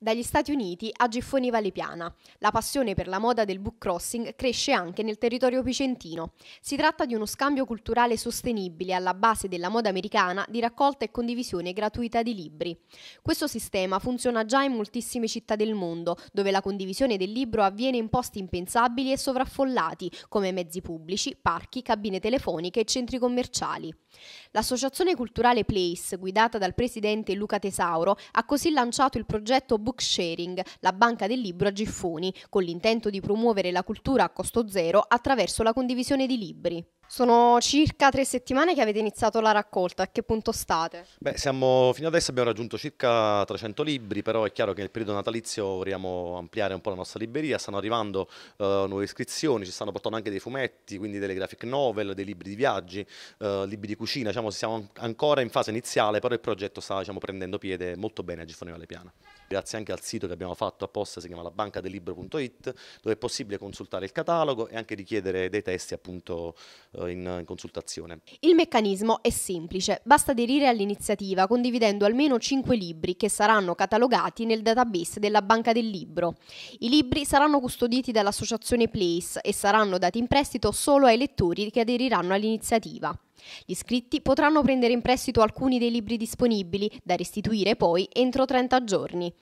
Dagli Stati Uniti a Giffoni Valepiana. la passione per la moda del book crossing cresce anche nel territorio picentino. Si tratta di uno scambio culturale sostenibile alla base della moda americana di raccolta e condivisione gratuita di libri. Questo sistema funziona già in moltissime città del mondo, dove la condivisione del libro avviene in posti impensabili e sovraffollati, come mezzi pubblici, parchi, cabine telefoniche e centri commerciali. L'associazione culturale Place, guidata dal presidente Luca Tesauro, ha così lanciato il progetto book sharing, la banca del libro a Giffoni, con l'intento di promuovere la cultura a costo zero attraverso la condivisione di libri. Sono circa tre settimane che avete iniziato la raccolta, a che punto state? Beh, siamo, fino adesso abbiamo raggiunto circa 300 libri, però è chiaro che nel periodo natalizio vorremmo ampliare un po' la nostra libreria, stanno arrivando uh, nuove iscrizioni, ci stanno portando anche dei fumetti, quindi delle graphic novel, dei libri di viaggi, uh, libri di cucina, diciamo siamo ancora in fase iniziale, però il progetto sta diciamo, prendendo piede molto bene a Gifone Gifonio Piana. Grazie anche al sito che abbiamo fatto apposta, si chiama labancadelibro.it, dove è possibile consultare il catalogo e anche richiedere dei testi appunto eh, in, eh, in consultazione. Il meccanismo è semplice, basta aderire all'iniziativa condividendo almeno 5 libri che saranno catalogati nel database della Banca del Libro. I libri saranno custoditi dall'associazione Place e saranno dati in prestito solo ai lettori che aderiranno all'iniziativa. Gli iscritti potranno prendere in prestito alcuni dei libri disponibili, da restituire poi entro 30 giorni.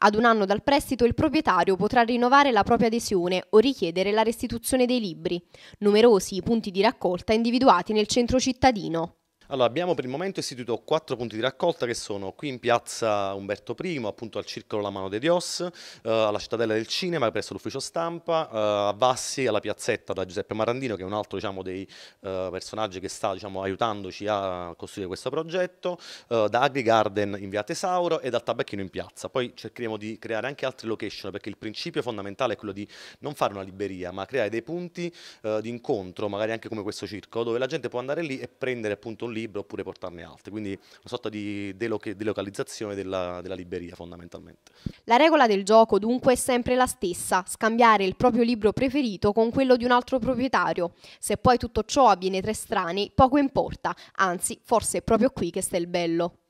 Ad un anno dal prestito il proprietario potrà rinnovare la propria adesione o richiedere la restituzione dei libri. Numerosi i punti di raccolta individuati nel centro cittadino. Allora, abbiamo per il momento istituito quattro punti di raccolta che sono qui in piazza Umberto I, appunto al Circolo La Mano de Dios, eh, alla Cittadella del Cinema presso l'ufficio stampa, eh, a Vassi alla piazzetta da Giuseppe Marandino che è un altro diciamo, dei eh, personaggi che sta diciamo, aiutandoci a costruire questo progetto, eh, da Agri Garden in via Tesauro e dal Tabacchino in piazza. Poi cercheremo di creare anche altre location perché il principio fondamentale è quello di non fare una libreria ma creare dei punti eh, di incontro, magari anche come questo circolo, dove la gente può andare lì e prendere appunto un libro oppure portarne altri, quindi una sorta di delocalizzazione della, della libreria fondamentalmente. La regola del gioco dunque è sempre la stessa, scambiare il proprio libro preferito con quello di un altro proprietario. Se poi tutto ciò avviene tra strani, poco importa, anzi forse è proprio qui che sta il bello.